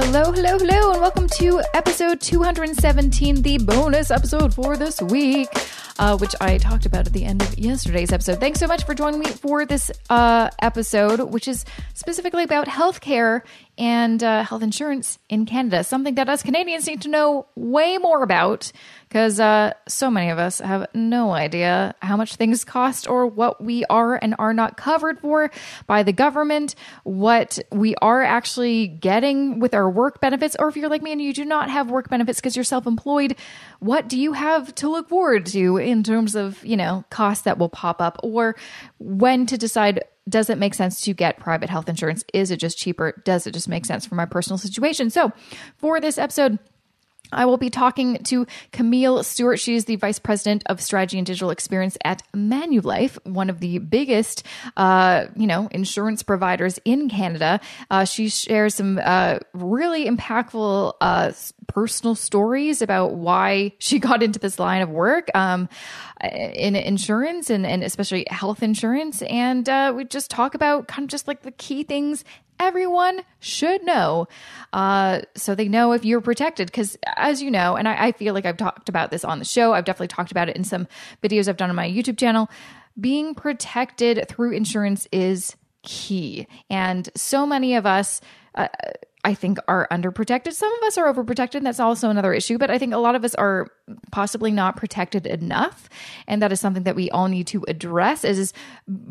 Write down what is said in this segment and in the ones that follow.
Hello, hello, hello, and welcome to episode 217, the bonus episode for this week, uh, which I talked about at the end of yesterday's episode. Thanks so much for joining me for this uh, episode, which is specifically about healthcare and uh, health insurance in Canada, something that us Canadians need to know way more about because uh, so many of us have no idea how much things cost or what we are and are not covered for by the government, what we are actually getting with our work benefits, or if you're like me and you do not have work benefits because you're self employed, what do you have to look forward to in terms of, you know, costs that will pop up or when to decide does it make sense to get private health insurance? Is it just cheaper? Does it just make sense for my personal situation? So, for this episode, I will be talking to Camille Stewart. She is the Vice President of Strategy and Digital Experience at Manulife, one of the biggest, uh, you know, insurance providers in Canada. Uh, she shares some uh, really impactful uh, personal stories about why she got into this line of work um, in insurance and, and especially health insurance. And uh, we just talk about kind of just like the key things everyone should know. Uh, so they know if you're protected. Because as you know, and I, I feel like I've talked about this on the show, I've definitely talked about it in some videos I've done on my YouTube channel. Being protected through insurance is key. And so many of us, uh, I think are underprotected. Some of us are overprotected. That's also another issue, but I think a lot of us are possibly not protected enough, and that is something that we all need to address. Is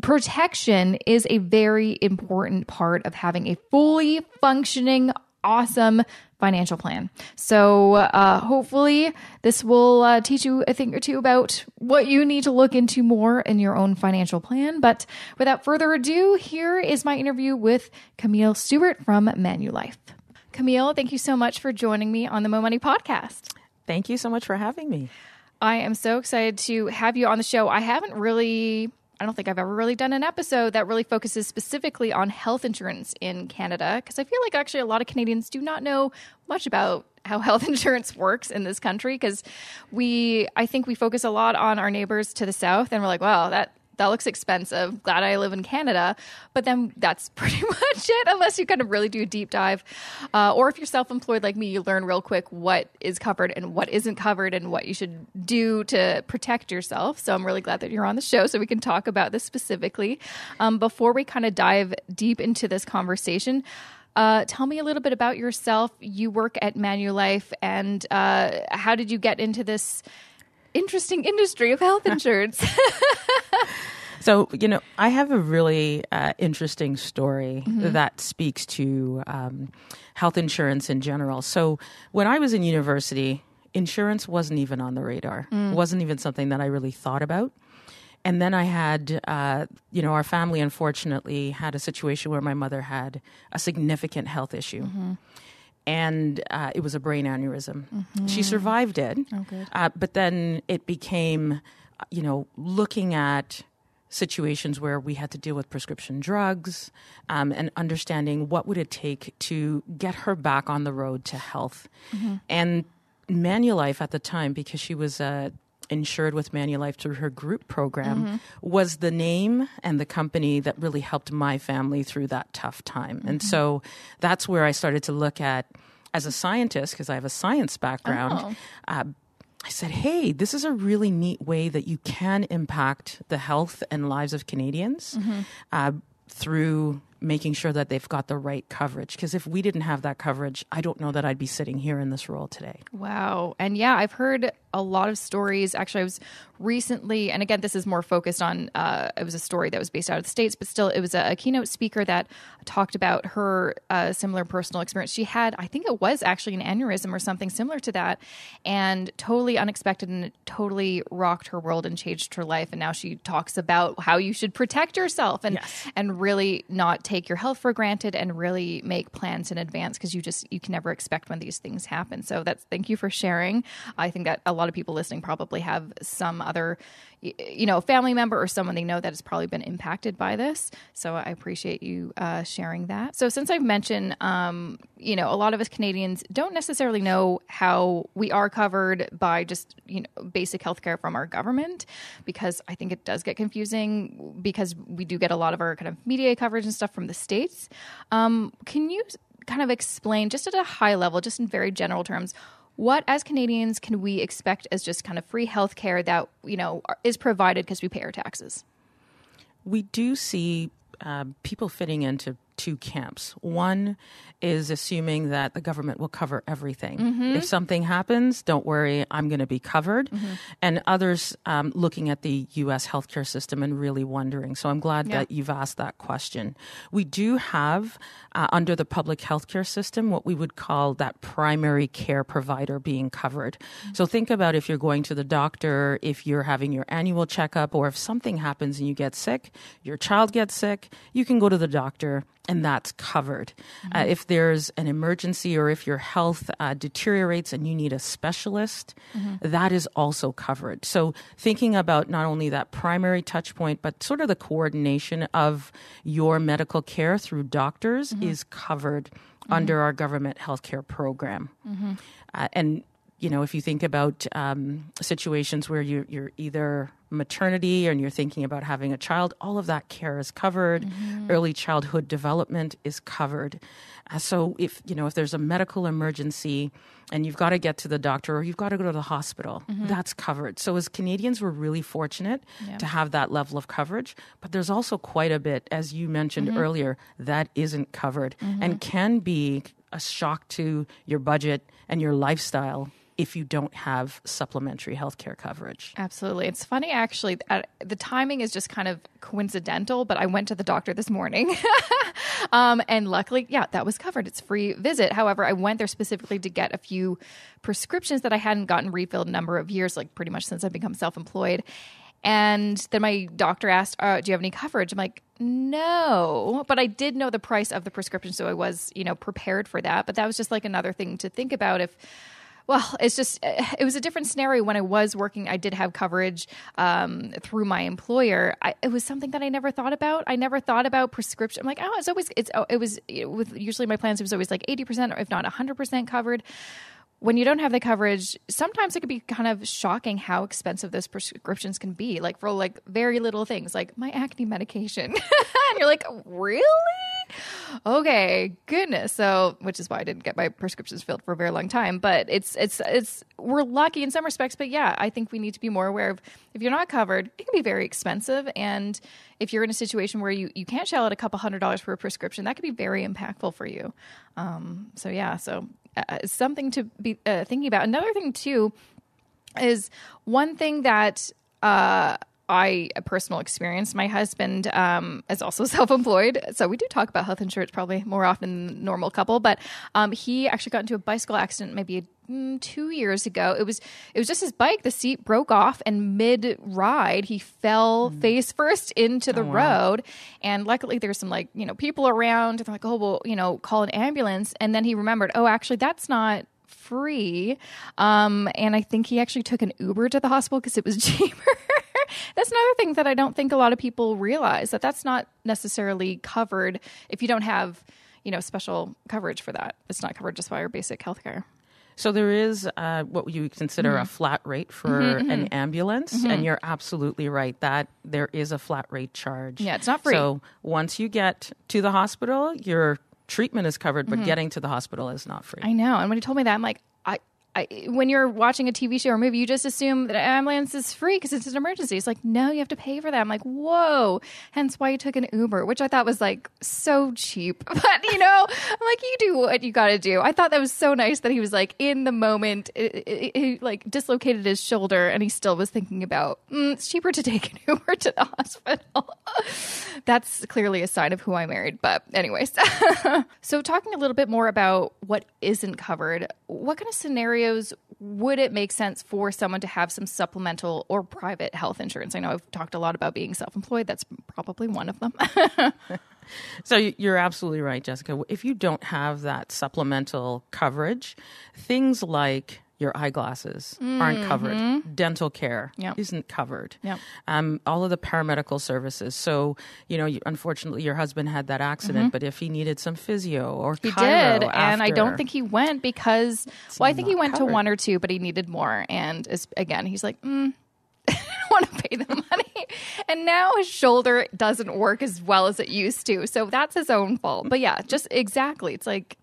protection is a very important part of having a fully functioning awesome financial plan. So, uh, hopefully, this will uh, teach you a thing or two about what you need to look into more in your own financial plan. But without further ado, here is my interview with Camille Stewart from Manulife. Camille, thank you so much for joining me on the Mo Money podcast. Thank you so much for having me. I am so excited to have you on the show. I haven't really I don't think I've ever really done an episode that really focuses specifically on health insurance in Canada because I feel like actually a lot of Canadians do not know much about how health insurance works in this country because we I think we focus a lot on our neighbors to the south and we're like, wow, that that looks expensive. Glad I live in Canada. But then that's pretty much it, unless you kind of really do a deep dive. Uh, or if you're self employed like me, you learn real quick what is covered and what isn't covered and what you should do to protect yourself. So I'm really glad that you're on the show so we can talk about this specifically. Um, before we kind of dive deep into this conversation, uh, tell me a little bit about yourself. You work at Manulife, and uh, how did you get into this interesting industry of health insurance? So, you know, I have a really uh, interesting story mm-hmm. that speaks to um, health insurance in general. So, when I was in university, insurance wasn't even on the radar, mm. wasn't even something that I really thought about. And then I had, uh, you know, our family unfortunately had a situation where my mother had a significant health issue. Mm-hmm and uh, it was a brain aneurysm. Mm-hmm. She survived it, oh, uh, but then it became, uh, you know, looking at situations where we had to deal with prescription drugs um, and understanding what would it take to get her back on the road to health mm-hmm. and manulife at the time because she was uh, insured with manulife through her group program mm-hmm. was the name and the company that really helped my family through that tough time mm-hmm. and so that's where i started to look at as a scientist because i have a science background oh. uh, I said, hey, this is a really neat way that you can impact the health and lives of Canadians mm-hmm. uh, through making sure that they've got the right coverage. Because if we didn't have that coverage, I don't know that I'd be sitting here in this role today. Wow. And yeah, I've heard a lot of stories. Actually, I was recently, and again, this is more focused on uh, it was a story that was based out of the States, but still, it was a, a keynote speaker that talked about her uh, similar personal experience. She had, I think it was actually an aneurysm or something similar to that, and totally unexpected and totally rocked her world and changed her life. And now she talks about how you should protect yourself and, yes. and really not take your health for granted and really make plans in advance because you just, you can never expect when these things happen. So that's, thank you for sharing. I think that a lot lot of people listening probably have some other, you know, family member or someone they know that has probably been impacted by this. So I appreciate you uh, sharing that. So since I've mentioned, um, you know, a lot of us Canadians don't necessarily know how we are covered by just you know basic healthcare from our government because I think it does get confusing because we do get a lot of our kind of media coverage and stuff from the states. Um, can you kind of explain just at a high level, just in very general terms? what as Canadians can we expect as just kind of free health care that you know is provided because we pay our taxes? We do see uh, people fitting into two camps. One is assuming that the government will cover everything. Mm-hmm. If something happens, don't worry, I'm going to be covered. Mm-hmm. And others um, looking at the U.S. healthcare system and really wondering. So I'm glad yeah. that you've asked that question. We do have uh, under the public healthcare system what we would call that primary care provider being covered. Mm-hmm. So think about if you're going to the doctor, if you're having your annual checkup, or if something happens and you get sick, your child gets sick, you can go to the doctor and that's covered. Uh, mm-hmm. Uh, if there's an emergency or if your health uh, deteriorates and you need a specialist, mm-hmm. that is also covered. So, thinking about not only that primary touch point, but sort of the coordination of your medical care through doctors mm-hmm. is covered mm-hmm. under our government healthcare program. Mm-hmm. Uh, and you know, if you think about um, situations where you you're either maternity and you're thinking about having a child, all of that care is covered. Mm-hmm. Early childhood development is covered. Uh, so if you know if there's a medical emergency and you've got to get to the doctor or you've got to go to the hospital, mm-hmm. that's covered. So as Canadians, we're really fortunate yeah. to have that level of coverage. But there's also quite a bit, as you mentioned mm-hmm. earlier, that isn't covered mm-hmm. and can be a shock to your budget and your lifestyle if you don't have supplementary health care coverage. Absolutely. It's funny, actually, the timing is just kind of coincidental, but I went to the doctor this morning. um, and luckily, yeah, that was covered. It's free visit. However, I went there specifically to get a few prescriptions that I hadn't gotten refilled a number of years, like pretty much since I've become self employed. And then my doctor asked, uh, "Do you have any coverage?" I'm like, "No," but I did know the price of the prescription, so I was, you know, prepared for that. But that was just like another thing to think about if well, it's just it was a different scenario when I was working. I did have coverage um, through my employer. I, it was something that I never thought about. I never thought about prescription. I'm like, oh, it's always it's oh, it was it, with usually my plans. It was always like eighty percent, or if not hundred percent covered when you don't have the coverage, sometimes it could be kind of shocking how expensive those prescriptions can be. Like for like very little things, like my acne medication, and you're like, really? okay, goodness. So, which is why I didn't get my prescriptions filled for a very long time. But it's it's it's we're lucky in some respects. But yeah, I think we need to be more aware of if you're not covered, it can be very expensive. And if you're in a situation where you you can't shell out a couple hundred dollars for a prescription, that could be very impactful for you. Um, so yeah, so uh, uh something to be uh, thinking about. Another thing too is one thing that uh, I a personal experience. My husband um, is also self-employed, so we do talk about health insurance probably more often than normal couple. But um, he actually got into a bicycle accident maybe a mm, two years ago. It was it was just his bike. The seat broke off, and mid ride, he fell mm. face first into the oh, wow. road. And luckily, there's some like you know people around. They're like, oh well, you know, call an ambulance. And then he remembered, oh, actually, that's not free. Um, and I think he actually took an Uber to the hospital because it was cheaper that's another thing that I don't think a lot of people realize that that's not necessarily covered if you don't have, you know, special coverage for that. It's not covered just by your basic health care. So there is uh, what you consider mm-hmm. a flat rate for mm-hmm, mm-hmm. an ambulance, mm-hmm. and you're absolutely right that there is a flat rate charge. Yeah, it's not free. So once you get to the hospital, your treatment is covered, but mm-hmm. getting to the hospital is not free. I know. And when he told me that, I'm like, I, when you're watching a TV show or movie, you just assume that ambulance is free because it's an emergency. It's like, no, you have to pay for that. I'm like, whoa. Hence why you took an Uber, which I thought was like so cheap. But, you know, I'm like, you do what you got to do. I thought that was so nice that he was like in the moment, he like dislocated his shoulder and he still was thinking about, mm, it's cheaper to take an Uber to the hospital. That's clearly a sign of who I married. But, anyways. so, talking a little bit more about what isn't covered, what kind of scenario? scenarios would it make sense for someone to have some supplemental or private health insurance? I know I've talked a lot about being self employed. That's probably one of them. so you're absolutely right, Jessica. If you don't have that supplemental coverage, things like your eyeglasses mm-hmm. aren't covered. Mm-hmm. Dental care yep. isn't covered. Yep. Um, all of the paramedical services. So, you know, you, unfortunately, your husband had that accident, mm-hmm. but if he needed some physio or he did, after, and I don't think he went because well, I think he went covered. to one or two, but he needed more. And again, he's like, mm, I don't want to pay the money. And now his shoulder doesn't work as well as it used to. So that's his own fault. But yeah, just exactly. It's like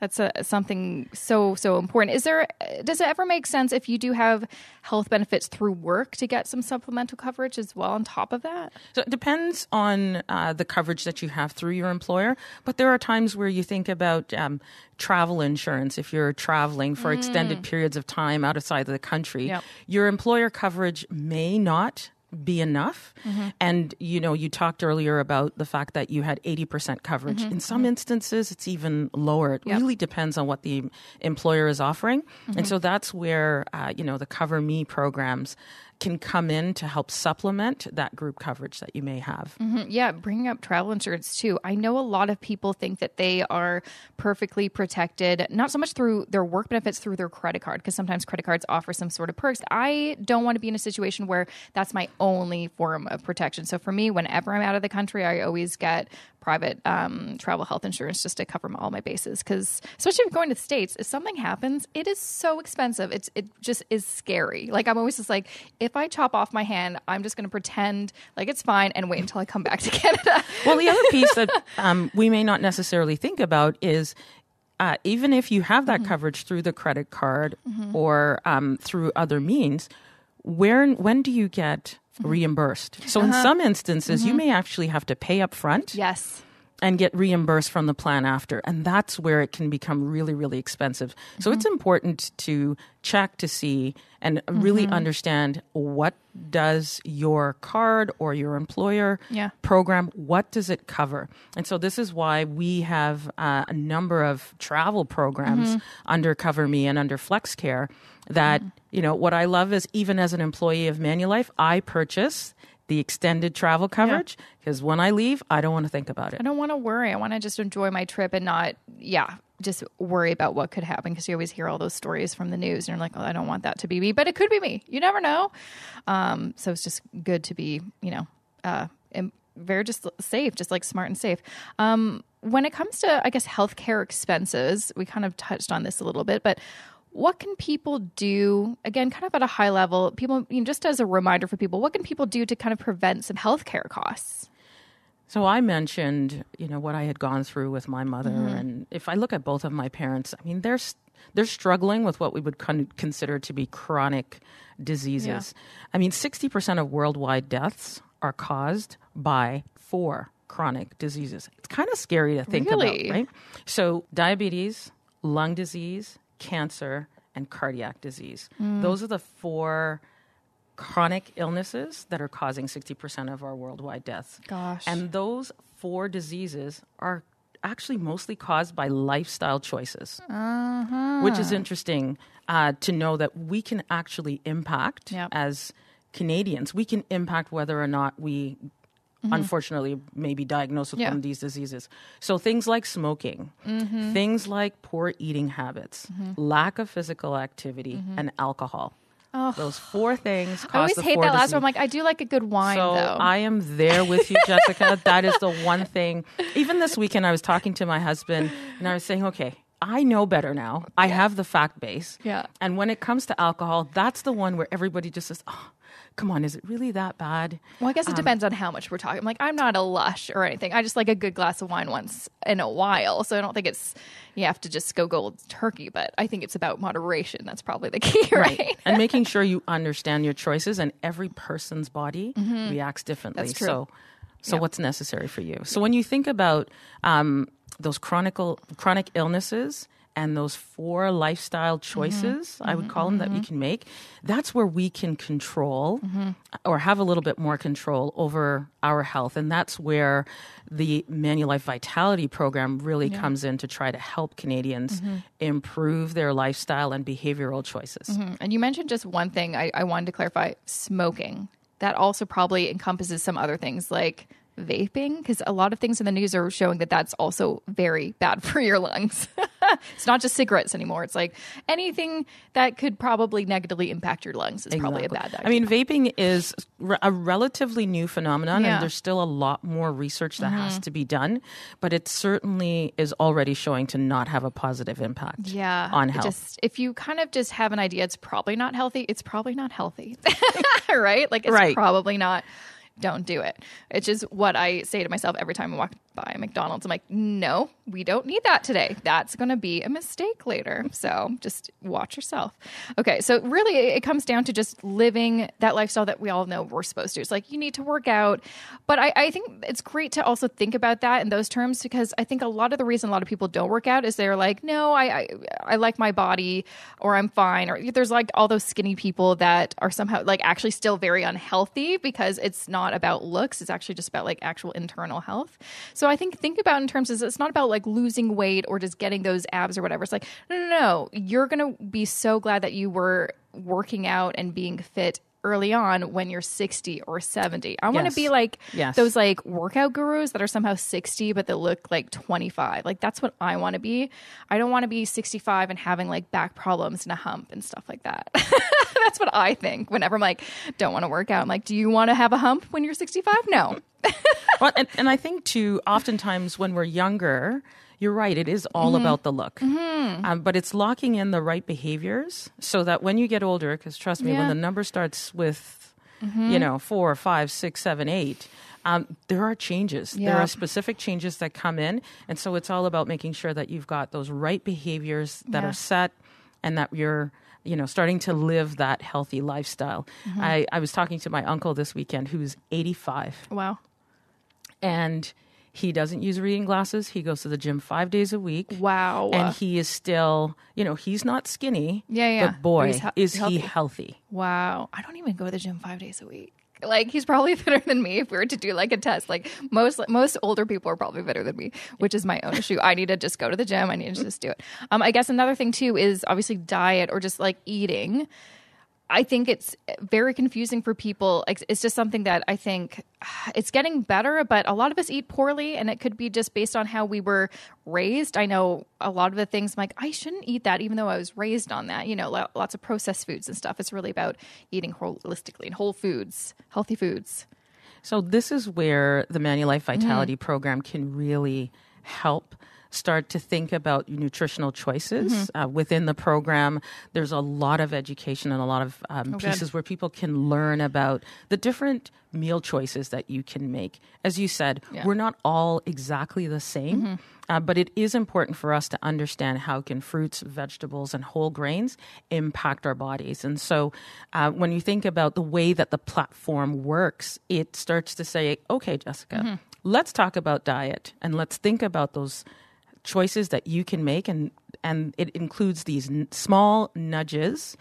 that's a, something so so important. Is there does it ever make sense if you do have health benefits through work to get some supplemental coverage as well on top of that? So it depends on uh, the coverage that you have through your employer, but there are times where you think about um, travel insurance if you're traveling for mm. extended periods of time outside of the country. Yep. Your employer coverage may not be enough. Mm-hmm. And you know, you talked earlier about the fact that you had 80% coverage. Mm-hmm. In some mm-hmm. instances, it's even lower. It yep. really depends on what the employer is offering. And mm-hmm. so that's where uh, you know the Cover Me programs can come in to help supplement that group coverage that you may have. Mm-hmm. Yeah, bringing up travel insurance too. I know a lot of people think that they are perfectly protected, not so much through their work benefits, through their credit card, because sometimes credit cards offer some sort of perks. I don't want to be in a situation where that's my only form of protection. So for me, whenever I'm out of the country, I always get private um, travel health insurance just to cover all my bases. Because especially if you're going to the states, if something happens, it is so expensive. It's it just is scary. Like I'm always just like, if I chop off my hand, I'm just going to pretend like it's fine and wait until I come back to Canada. well, the other piece that um, we may not necessarily think about is uh, even if you have that mm-hmm. coverage through the credit card mm-hmm. or um, through other means, where when do you get reimbursed. So uh-huh. in some instances, mm-hmm. you may actually have to pay up front. Yes and get reimbursed from the plan after. And that's where it can become really, really expensive. Mm-hmm. So it's mm-hmm. important to check to see and really mm-hmm. understand what does your card or your employer yeah. program what does it cover and so this is why we have uh, a number of travel programs mm-hmm. under cover me and under flex care that mm. you know what i love is even as an employee of manulife i purchase the extended travel coverage because yeah. when I leave, I don't want to think about it. I don't want to worry. I want to just enjoy my trip and not, yeah, just worry about what could happen because you always hear all those stories from the news and you're like, oh, I don't want that to be me, but it could be me. You never know. Um, so it's just good to be, you know, uh, very just safe, just like smart and safe. Um, when it comes to, I guess, healthcare expenses, we kind of touched on this a little bit, but what can people do again kind of at a high level people you know, just as a reminder for people what can people do to kind of prevent some healthcare costs so i mentioned you know what i had gone through with my mother mm-hmm. and if i look at both of my parents i mean they're they're struggling with what we would con- consider to be chronic diseases yeah. i mean 60% of worldwide deaths are caused by four chronic diseases it's kind of scary to think really? about right so diabetes lung disease cancer, and cardiac disease. Mm. Those are the four chronic illnesses that are causing 60% of our worldwide deaths. Gosh. And those four diseases are actually mostly caused by lifestyle choices, uh-huh. which is interesting uh, to know that we can actually impact yep. as Canadians. We can impact whether or not we Mm-hmm. unfortunately may be diagnosed with yeah. one of these diseases. So things like smoking, mm-hmm. things like poor eating habits, mm-hmm. lack of physical activity, mm-hmm. and alcohol. Oh. Those four things. I always hate that last one. I'm like, I do like a good wine, so though. I am there with you, Jessica. that is the one thing. Even this weekend, I was talking to my husband, and I was saying, okay, I know better now. I yeah. have the fact base. Yeah. And when it comes to alcohol, that's the one where everybody just says, oh, come on, is it really that bad? Well, I guess it um, depends on how much we're talking. Like, I'm not a lush or anything. I just like a good glass of wine once in a while. So I don't think it's, you have to just go gold turkey, but I think it's about moderation. That's probably the key, right? right. and making sure you understand your choices and every person's body mm-hmm. reacts differently. So, so yep. what's necessary for you? So when you think about um, those chronic chronic illnesses, and those four lifestyle choices, mm-hmm. I would call them, that we mm-hmm. can make, that's where we can control mm-hmm. or have a little bit more control over our health. And that's where the Manulife Vitality program really yeah. comes in to try to help Canadians mm-hmm. improve their lifestyle and behavioral choices. And you mentioned just one thing I, I wanted to clarify smoking that also probably encompasses some other things like vaping because a lot of things in the news are showing that that's also very bad for your lungs. it's not just cigarettes anymore. It's like anything that could probably negatively impact your lungs is exactly. probably a bad idea. I mean, vaping is a relatively new phenomenon, yeah. and there's still a lot more research that mm-hmm. has to be done, but it certainly is already showing to not have a positive impact yeah, on health. Just, if you kind of just have an idea, it's probably not healthy. It's probably not healthy, right? Like, it's right. probably not don't do it. It's just what I say to myself every time I walk McDonald's. I'm like, no, we don't need that today. That's going to be a mistake later. So just watch yourself. Okay. So really, it comes down to just living that lifestyle that we all know we're supposed to. It's like you need to work out. But I, I think it's great to also think about that in those terms because I think a lot of the reason a lot of people don't work out is they're like, no, I, I, I like my body or I'm fine. Or there's like all those skinny people that are somehow like actually still very unhealthy because it's not about looks. It's actually just about like actual internal health. So I think think about in terms is it's not about like losing weight or just getting those abs or whatever. It's like no, no, no. You're gonna be so glad that you were working out and being fit early on when you're 60 or 70. I want to yes. be like yes. those like workout gurus that are somehow 60 but they look like 25. Like that's what I want to be. I don't want to be 65 and having like back problems and a hump and stuff like that. that's what I think whenever I'm like, don't want to work out. I'm like, do you want to have a hump when you're 65? No. well, and, and I think too, oftentimes when we're younger, you're right. It is all mm-hmm. about the look, mm-hmm. um, but it's locking in the right behaviors so that when you get older, because trust me, yeah. when the number starts with, mm-hmm. you know, four, five, six, seven, eight, um, there are changes. Yeah. There are specific changes that come in, and so it's all about making sure that you've got those right behaviors that yeah. are set, and that you're you know, starting to live that healthy lifestyle. Mm-hmm. I, I was talking to my uncle this weekend who's 85. Wow. And he doesn't use reading glasses. He goes to the gym five days a week. Wow. And he is still, you know, he's not skinny. Yeah, yeah. But boy, but he- is healthy. he healthy. Wow. I don't even go to the gym five days a week. Like he's probably fitter than me if we were to do like a test. Like most most older people are probably fitter than me, which is my own issue. I need to just go to the gym. I need to just do it. Um, I guess another thing too is obviously diet or just like eating. I think it's very confusing for people. It's just something that I think it's getting better, but a lot of us eat poorly, and it could be just based on how we were raised. I know a lot of the things I'm like, I shouldn't eat that, even though I was raised on that. You know, lots of processed foods and stuff. It's really about eating holistically and whole foods, healthy foods. So, this is where the Manulife mm-hmm. Vitality mm. program can really help start to think about nutritional choices mm-hmm. uh, within the program. There's a lot of education and a lot of um, oh, pieces where people can learn about the different meal choices that you can make. As you said, yeah. we're not all exactly the same. Mm-hmm. Uh, but it is important for us to understand how can fruits vegetables and whole grains impact our bodies and so uh, when you think about the way that the platform works it starts to say okay jessica mm-hmm. let's talk about diet and let's think about those choices that you can make and and it includes these n- small nudges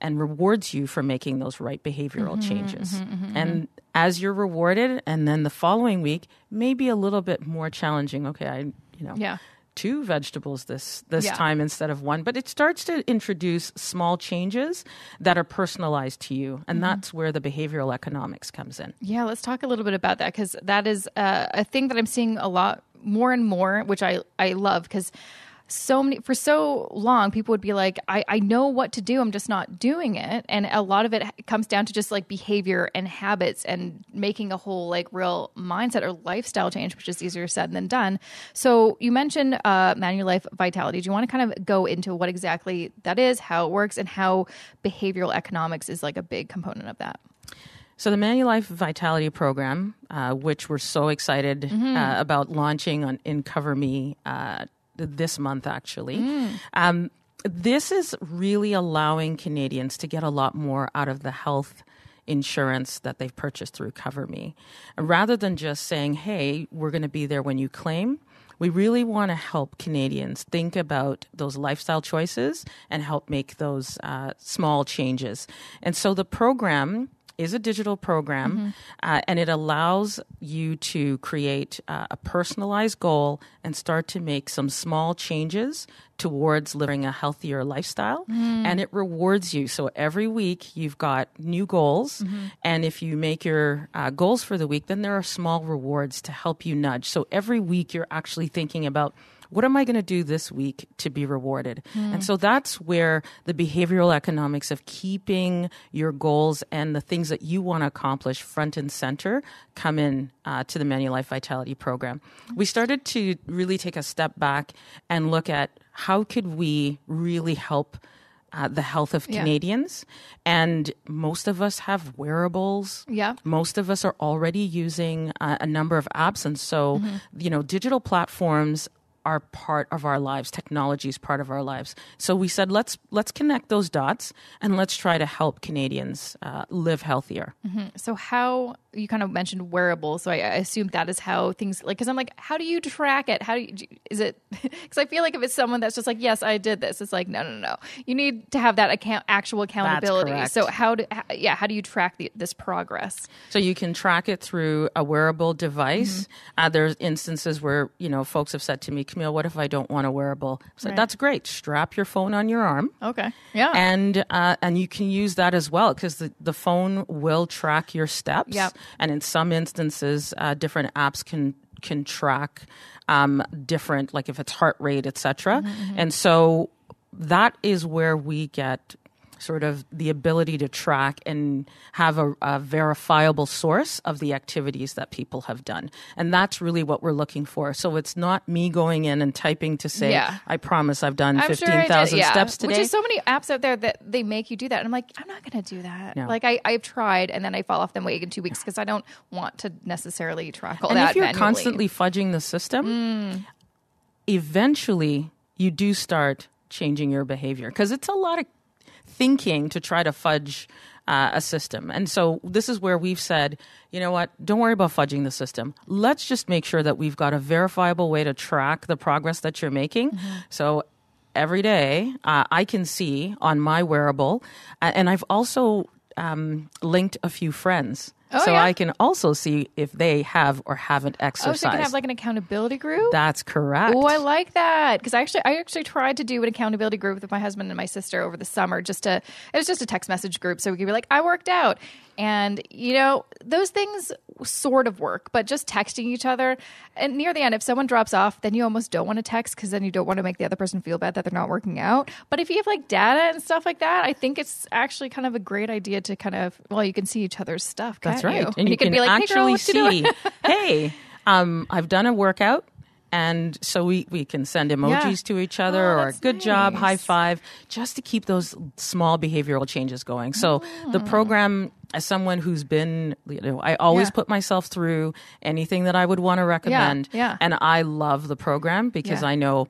and rewards you for making those right behavioral mm-hmm, changes. Mm-hmm, mm-hmm, mm-hmm, and as you're rewarded and then the following week maybe a little bit more challenging. Okay, I you know. Yeah. Two vegetables this this yeah. time instead of one, but it starts to introduce small changes that are personalized to you, and mm-hmm. that's where the behavioral economics comes in. Yeah, let's talk a little bit about that because that is uh, a thing that I'm seeing a lot more and more, which I I love because so many for so long people would be like I, I know what to do i'm just not doing it and a lot of it comes down to just like behavior and habits and making a whole like real mindset or lifestyle change which is easier said than done so you mentioned uh, manual life vitality do you want to kind of go into what exactly that is how it works and how behavioral economics is like a big component of that so the Manulife Vitality Program, uh, which we're so excited uh, mm-hmm. uh, about launching on in Cover Me uh, this month, actually. Mm. Um, this is really allowing Canadians to get a lot more out of the health insurance that they've purchased through Cover Me, rather than just saying, "Hey, we're going to be there when you claim." We really want to help Canadians think about those lifestyle choices and help make those uh, small changes. And so the program is a digital program mm-hmm. uh, and it allows you to create uh, a personalized goal and start to make some small changes towards living a healthier lifestyle mm. and it rewards you so every week you've got new goals mm-hmm. and if you make your uh, goals for the week then there are small rewards to help you nudge so every week you're actually thinking about what am I going to do this week to be rewarded? Mm. And hmm. so that's where the behavioral economics of keeping your goals and the things that you want to accomplish front and center come in uh, to the Manulife Vitality Program. We started to really take a step back and look at how could we really help uh, the health of Canadians. Yeah. And most of us have wearables. Yeah. Most of us are already using uh, a number of apps. And so, mm-hmm. you know, digital platforms are part of our lives technology is part of our lives so we said let's let's connect those dots and let's try to help canadians uh, live healthier mm-hmm. so how you kind of mentioned wearable, so I, I assume that is how things like. Because I'm like, how do you track it? How do you is it? Because I feel like if it's someone that's just like, yes, I did this, it's like, no, no, no. You need to have that account actual accountability. So how do how, yeah? How do you track the, this progress? So you can track it through a wearable device. Mm-hmm. Uh, there's instances where you know folks have said to me, Camille, what if I don't want a wearable? So right. that's great. Strap your phone on your arm. Okay. Yeah. And uh, and you can use that as well because the the phone will track your steps. Yeah and in some instances, uh, different apps can can track um, different, like if it's heart rate, etc. Mm-hmm, mm-hmm. And so that is where we get sort of the ability to track and have a, a, verifiable source of the activities that people have done. And that's really what we're looking for. So it's not me going in and typing to say, yeah. I promise I've done 15,000 sure yeah. steps today. Which is so many apps out there that they make you do that. And I'm like, I'm not going to do that. No. Like I, I've tried and then I fall off them way in two weeks because I don't want to necessarily track all and that. if you're manually. constantly fudging the system, mm. eventually you do start changing your behavior because it's a lot of thinking to try to fudge uh, a system. And so this is where we've said, you know what, don't worry about fudging the system. Let's just make sure that we've got a verifiable way to track the progress that you're making. Mm-hmm. So every day uh, I can see on my wearable, and I've also um, linked a few friends Oh, so yeah. I can also see if they have or haven't exercised. Oh, so you can have like an accountability group. That's correct. Oh, I like that because I actually I actually tried to do an accountability group with my husband and my sister over the summer. Just to it was just a text message group, so we could be like, I worked out, and, you know, those things sort of work, but just texting each other. And near the end, if someone drops off, then you almost don't want to text because then you don't want to make the other person feel bad that they're not working out. But if you have like data and stuff like that, I think it's actually kind of a great idea to kind of, well, you can see each other's stuff. That's right. You? And, and, you, can, can be like, actually hey girl, see, hey, um, I've done a workout and so we, we can send emojis yeah. to each other oh, or good nice. job high five just to keep those small behavioral changes going so mm. the program as someone who's been, you know, I always yeah. put myself through anything that I would want to recommend. Yeah, yeah. And I love the program because I know,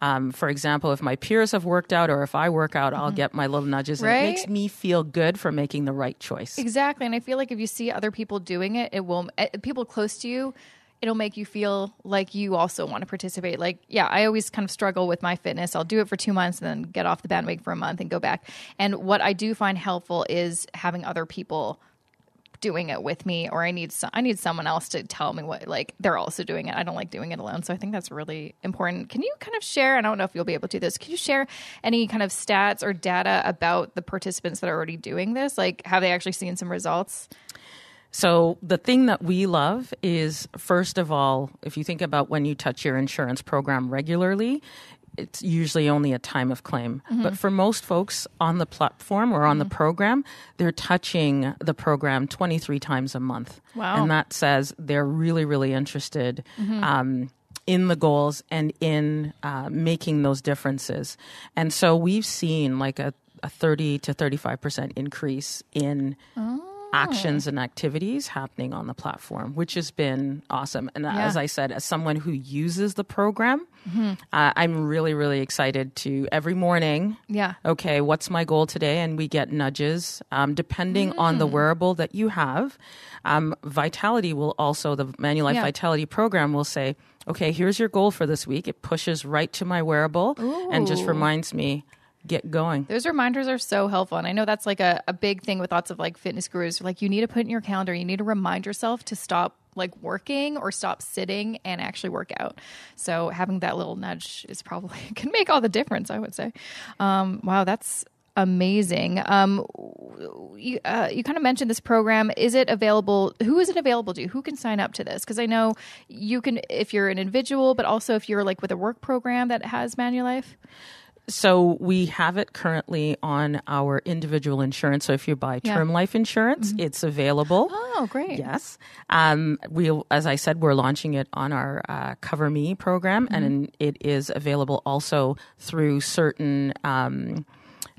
um, for example, if my peers have worked out or if I work out, mm-hmm. I'll get my little nudges. Right? And it makes me feel good for making the right choice. Exactly. And I feel like if you see other people doing it, it will, eh, people close to you, it'll make you feel like you also want to participate. Like, yeah, I always kind of struggle with my fitness. I'll do it for two months and then get off the bandwagon for a month and go back. And what I do find helpful is having other people doing it with me or I need so- I need someone else to tell me what like they're also doing it. I don't like doing it alone. So I think that's really important. Can you kind of share, I don't know if you'll be able to do this. Can you share any kind of stats or data about the participants that are already doing this? Like have they actually seen some results? So, the thing that we love is first of all, if you think about when you touch your insurance program regularly, it's usually only a time of claim. Mm-hmm. But for most folks on the platform or on mm-hmm. the program, they're touching the program 23 times a month. Wow. And that says they're really, really interested. Mm-hmm. Um, in the goals and in uh, making those differences. And so we've seen like a, a 30 to 35% increase in oh actions oh. and activities happening on the platform, which has been awesome. And uh, yeah. as I said, as someone who uses the program, mm-hmm. uh, I'm really, really excited to every morning. Yeah. Okay, what's my goal today? And we get nudges um, depending mm. on the mm. wearable that you have. Um, Vitality will also the Manulife yeah. Vitality program will say, okay, here's your goal for this week. It pushes right to my wearable Ooh. and just reminds me get going. Those reminders are so helpful. And I know that's like a, a big thing with lots of like fitness gurus. Like you need to put in your calendar, you need to remind yourself to stop like working or stop sitting and actually work out. So having that little nudge is probably can make all the difference, I would say. Um, wow, that's amazing. Um, you, uh, you kind of mentioned this program. Is it available? Who is it available to? Who can sign up to this? Because I know you can if you're an individual, but also if you're like with a work program that has Manulife. So we have it currently on our individual insurance. So if you buy term yeah. life insurance, mm-hmm. it's available. Oh, great! Yes, um, we, as I said, we're launching it on our uh, Cover Me program, mm-hmm. and it is available also through certain. Um,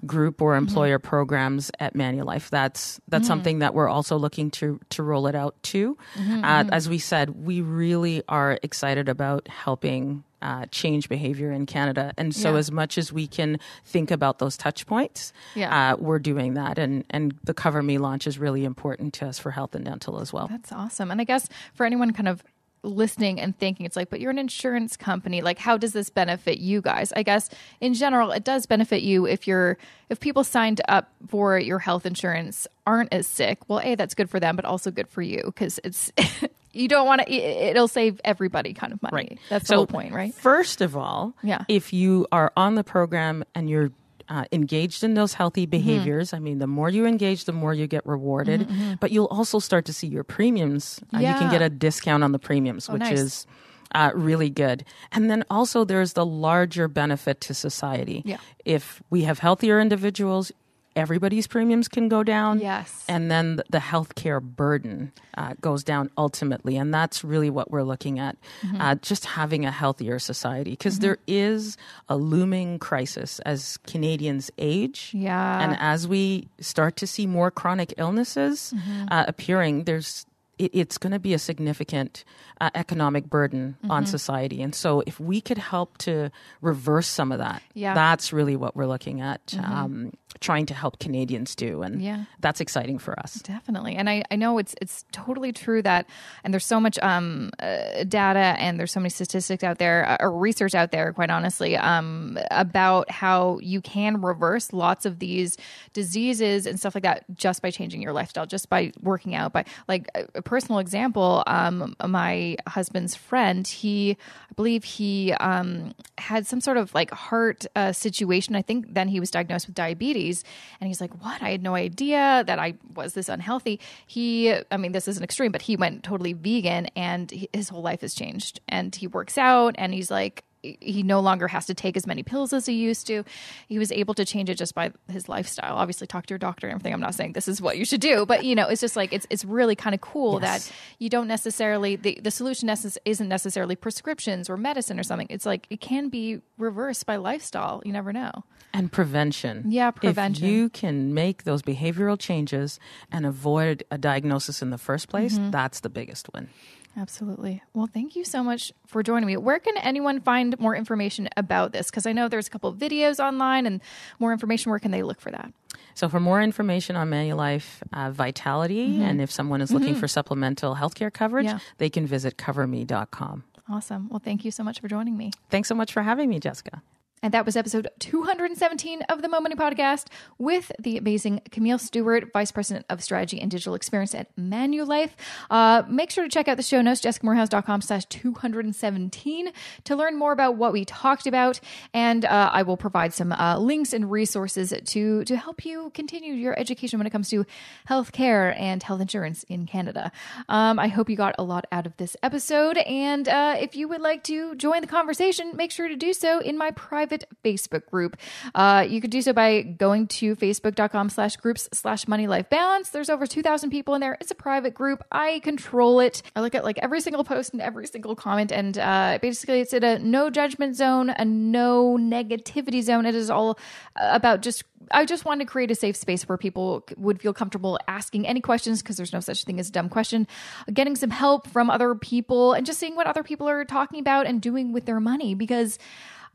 group or mm-hmm. employer mm-hmm. programs at Manulife. That's that's mm-hmm. something that we're also looking to to roll it out to. Mm-hmm, uh, mm-hmm. as we said, we really are excited about helping uh, change behavior in Canada. And so, yeah. as much as we can think about those touch points, yeah. uh, we're doing that. And, and the Cover Me launch is really important to us for health and dental as well. That's awesome. And I guess for anyone kind of listening and thinking it's like but you're an insurance company like how does this benefit you guys i guess in general it does benefit you if you're if people signed up for your health insurance aren't as sick well a that's good for them but also good for you because it's you don't want to it'll save everybody kind of money right. that's so, the whole point right first of all yeah. if you are on the program and you're uh, engaged in those healthy mm-hmm. behaviors. Mm-hmm. I mean, the more you engage, the more you get rewarded, mm-hmm. mm-hmm. but you'll also start to see your premiums. Uh, yeah. You can get a discount on the premiums, oh, which nice. is uh, really good. And then also, there's the larger benefit to society. Yeah. If we have healthier individuals, everybody's premiums can go down. Yes. And then the healthcare burden uh, goes down ultimately. And that's really what we're looking at mm-hmm. uh, just having a healthier society because mm-hmm. a looming crisis as Canadians age. Yeah. And as we start to see more chronic illnesses mm-hmm. uh, appearing, there's it, it's going to be a significant uh, economic burden mm-hmm. on society. And so, if we could help to reverse some of that, yeah. that's really what we're looking at mm-hmm. um, trying to help Canadians do. And yeah. that's exciting for us. Definitely. And I, I know it's it's totally true that, and there's so much um, uh, data and there's so many statistics out there, uh, or research out there, quite honestly, um, about how you can reverse lots of these diseases and stuff like that just by changing your lifestyle, just by working out, by like uh, personal example, um, my husband's friend, he, I believe he um, had some sort of like heart uh, situation. I think then he was diagnosed with diabetes. And he's like, what? I had no idea that I was this unhealthy. He, I mean, this is an extreme, but he went totally vegan and his whole life has changed. And he works out and he's like, he no longer has to take as many pills as he used to. He was able to change it just by his lifestyle. Obviously, talk to your doctor and everything. I'm not saying this is what you should do, but you know, it's just like it's it's really kind of cool yes. that you don't necessarily the the solution necess- isn't necessarily prescriptions or medicine or something. It's like it can be reversed by lifestyle. You never know. And prevention. Yeah, prevention. If you can make those behavioral changes and avoid a diagnosis in the first place, mm-hmm. that's the biggest one. Absolutely. Well, thank you so much for joining me. Where can anyone find more information about this? Because I know there's a couple videos online and more information. Where can they look for that? So, for more information on Manulife uh, Vitality, mm-hmm. and if someone is looking mm-hmm. for supplemental healthcare coverage, yeah. they can visit coverme.com. Awesome. Well, thank you so much for joining me. Thanks so much for having me, Jessica. And that was episode 217 of the Mo Money Podcast with the amazing Camille Stewart, Vice President of Strategy and Digital Experience at Manulife. Uh, make sure to check out the show notes, jessicamorehouse.com slash 217 to learn more about what we talked about. And uh, I will provide some uh, links and resources to, to help you continue your education when it comes to healthcare and health insurance in Canada. Um, I hope you got a lot out of this episode. And uh, if you would like to join the conversation, make sure to do so in my private private Facebook group. Uh, you could do so by going to facebook.com slash groups slash money life balance. There's over 2,000 people in there. It's a private group. I control it. I look at like every single post and every single comment. And uh, basically, it's in a no judgment zone, a no negativity zone. It is all about just I just want to create a safe space where people would feel comfortable asking any questions because there's no such thing as a dumb question, getting some help from other people and just seeing what other people are talking about and doing with their money because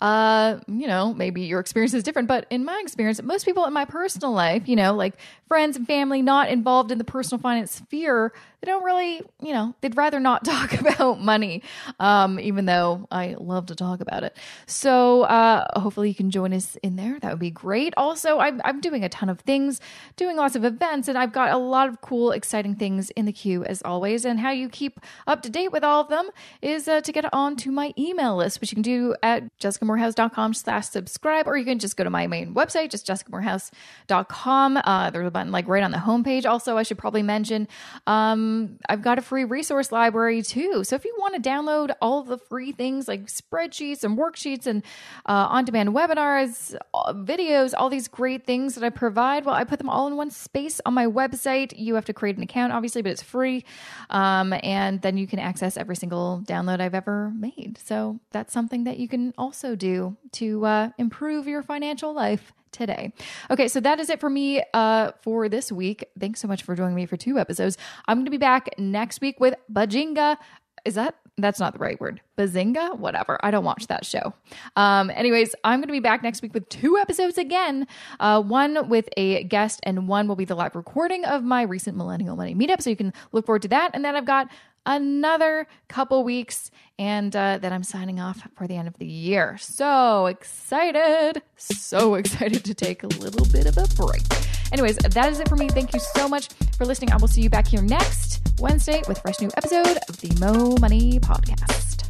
uh, you know, maybe your experience is different. But in my experience, most people in my personal life, you know, like friends and family not involved in the personal finance sphere, they don't really, you know, they'd rather not talk about money, um, even though I love to talk about it. So uh, hopefully you can join us in there. That would be great. Also, I'm, I'm doing a ton of things, doing lots of events, and I've got a lot of cool, exciting things in the queue as always. And how you keep up to date with all of them is uh, to get on to my email list, which you can do at jessicamorehouse.com slash subscribe, or you can just go to my main website, just jessicamorehouse.com. Uh, there's a button like right on the homepage. Also, I should probably mention, um, um, I've got a free resource library too. So if you want to download all the free things like spreadsheets and worksheets and uh, on demand webinars, uh, videos, all these great things that I provide, well, I put them all in one space on my website. You have to create an account, obviously, but it's free. Um, and then you can access every single download I've ever made. So that's something that you can also do to uh, improve your financial life today. Okay, so that is it for me uh, for this week. Thanks so much for joining me for two episodes. I'm going to be back next week with Bajinga. Is that that's not the right word. Bazinga, whatever. I don't watch that show. Um, anyways, I'm going to be back next week with two episodes again. Uh, one with a guest, and one will be the live recording of my recent Millennial Money meetup. So you can look forward to that. And then I've got another couple weeks, and uh, then I'm signing off for the end of the year. So excited! So excited to take a little bit of a break. Anyways, that is it for me. Thank you so much for listening. I will see you back here next Wednesday with a fresh new episode of the Mo Money Podcast.